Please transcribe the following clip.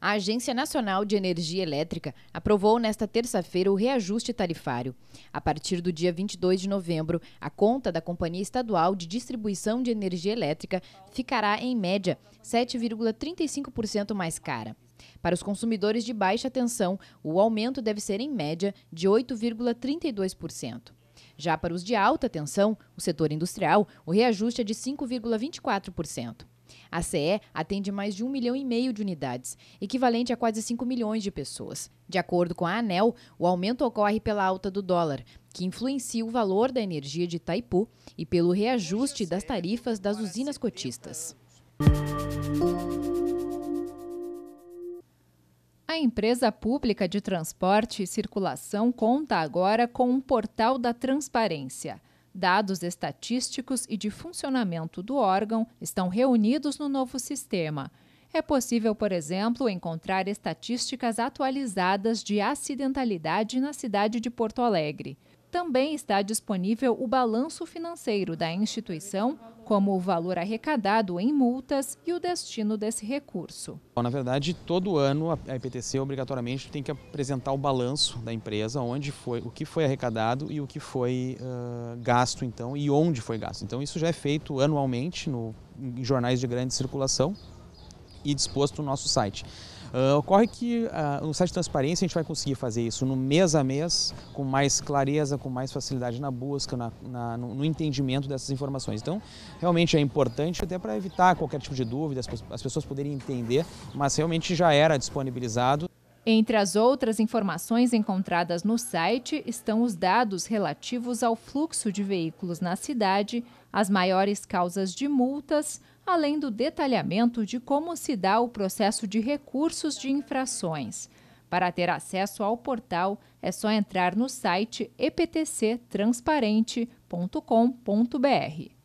A Agência Nacional de Energia Elétrica aprovou nesta terça-feira o reajuste tarifário. A partir do dia 22 de novembro, a conta da Companhia Estadual de Distribuição de Energia Elétrica ficará, em média, 7,35% mais cara. Para os consumidores de baixa tensão, o aumento deve ser, em média, de 8,32%. Já para os de alta tensão, o setor industrial, o reajuste é de 5,24%. A CE atende mais de um milhão e meio de unidades, equivalente a quase 5 milhões de pessoas. De acordo com a ANEL, o aumento ocorre pela alta do dólar, que influencia o valor da energia de Itaipu e pelo reajuste das tarifas das usinas cotistas. A empresa pública de transporte e circulação conta agora com um portal da transparência dados estatísticos e de funcionamento do órgão estão reunidos no novo sistema. É possível, por exemplo, encontrar estatísticas atualizadas de acidentalidade na cidade de Porto Alegre também está disponível o balanço financeiro da instituição, como o valor arrecadado em multas e o destino desse recurso. Bom, na verdade, todo ano a IPTC obrigatoriamente tem que apresentar o balanço da empresa, onde foi, o que foi arrecadado e o que foi uh, gasto, então, e onde foi gasto. Então, isso já é feito anualmente no, em jornais de grande circulação e disposto no nosso site. Uh, ocorre que uh, no site de transparência a gente vai conseguir fazer isso no mês a mês, com mais clareza, com mais facilidade na busca, na, na, no, no, entendimento dessas informações. Então, realmente é importante até para evitar qualquer tipo de dúvida, as, as pessoas poderem entender, mas realmente já era disponibilizado. Entre as outras informações encontradas no site estão os dados relativos ao fluxo de veículos na cidade, as maiores causas de multas, além do detalhamento de como se dá o processo de recursos de infrações. Para ter acesso ao portal, é só entrar no site eptctransparente.com.br.